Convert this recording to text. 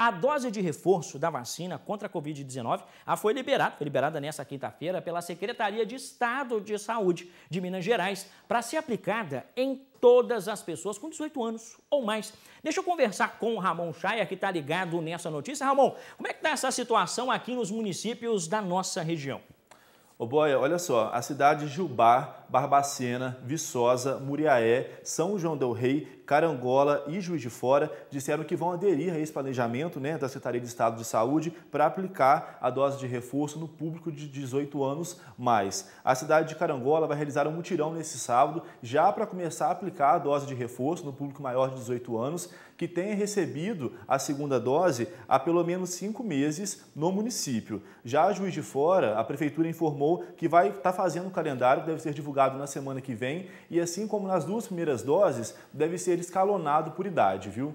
a dose de reforço da vacina contra a Covid-19 foi liberada, foi liberada nesta quinta-feira pela Secretaria de Estado de Saúde de Minas Gerais para ser aplicada em todas as pessoas com 18 anos ou mais. Deixa eu conversar com o Ramon Chaia, que está ligado nessa notícia. Ramon, como é que está essa situação aqui nos municípios da nossa região? Ô, Boia, olha só, a cidade de Jubá Barbacena, Viçosa, Muriaé, São João del Rei, Carangola e Juiz de Fora disseram que vão aderir a esse planejamento né, da Secretaria de Estado de Saúde para aplicar a dose de reforço no público de 18 anos mais. A cidade de Carangola vai realizar um mutirão nesse sábado, já para começar a aplicar a dose de reforço no público maior de 18 anos que tenha recebido a segunda dose há pelo menos cinco meses no município. Já a Juiz de Fora, a prefeitura informou que vai estar tá fazendo o calendário deve ser divulgado divulgado na semana que vem e assim como nas duas primeiras doses, deve ser escalonado por idade, viu?